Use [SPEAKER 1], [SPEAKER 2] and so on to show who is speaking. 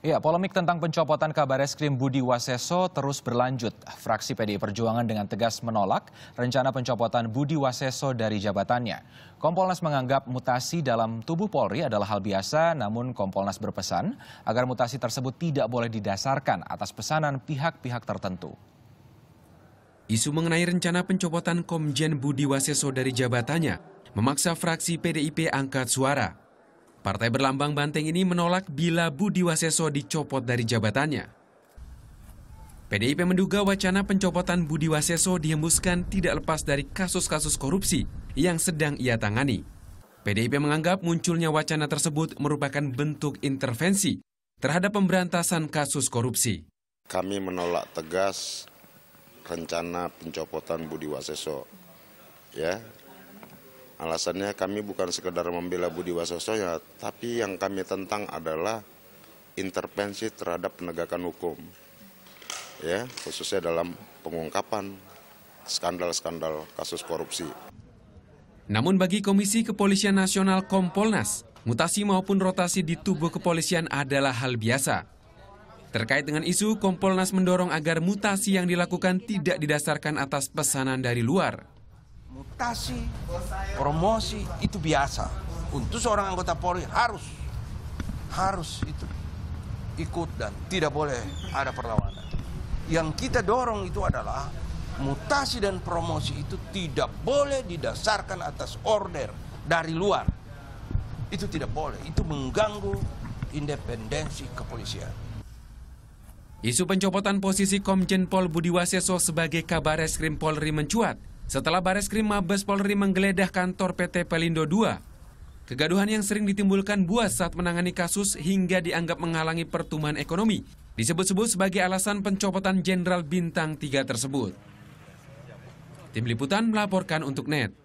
[SPEAKER 1] Ya, polemik tentang pencopotan kabar eskrim Budi Waseso terus berlanjut. Fraksi PDI Perjuangan dengan tegas menolak rencana pencopotan Budi Waseso dari jabatannya. Kompolnas menganggap mutasi dalam tubuh Polri adalah hal biasa, namun Kompolnas berpesan agar mutasi tersebut tidak boleh didasarkan atas pesanan pihak-pihak tertentu.
[SPEAKER 2] Isu mengenai rencana pencopotan Komjen Budi Waseso dari jabatannya memaksa fraksi PDIP angkat suara. Partai berlambang banteng ini menolak bila Budi Waseso dicopot dari jabatannya. PDIP menduga wacana pencopotan Budi Waseso dihembuskan tidak lepas dari kasus-kasus korupsi yang sedang ia tangani. PDIP menganggap munculnya wacana tersebut merupakan bentuk intervensi
[SPEAKER 3] terhadap pemberantasan kasus korupsi. Kami menolak tegas rencana pencopotan Budi Waseso. Ya, Alasannya kami bukan sekedar membela Budi Waseso ya, tapi yang kami tentang adalah intervensi terhadap penegakan hukum. Ya, khususnya dalam pengungkapan skandal-skandal kasus korupsi.
[SPEAKER 2] Namun bagi Komisi Kepolisian Nasional Kompolnas, mutasi maupun rotasi di tubuh kepolisian adalah hal biasa. Terkait dengan isu, Kompolnas mendorong agar mutasi yang dilakukan tidak didasarkan atas pesanan dari luar
[SPEAKER 4] mutasi, promosi itu biasa. Untuk seorang anggota Polri harus harus itu ikut dan tidak boleh ada perlawanan. Yang kita dorong itu adalah mutasi dan promosi itu tidak boleh didasarkan atas order dari luar. Itu tidak boleh, itu mengganggu independensi
[SPEAKER 2] kepolisian. Isu pencopotan posisi Komjen Pol Budi Waseso sebagai Kabar krim Polri mencuat setelah Bareskrim Mabes Polri menggeledah kantor PT Pelindo II, kegaduhan yang sering ditimbulkan buas saat menangani kasus hingga dianggap menghalangi pertumbuhan ekonomi disebut-sebut sebagai alasan pencopotan Jenderal Bintang 3 tersebut. Tim Liputan melaporkan untuk NET.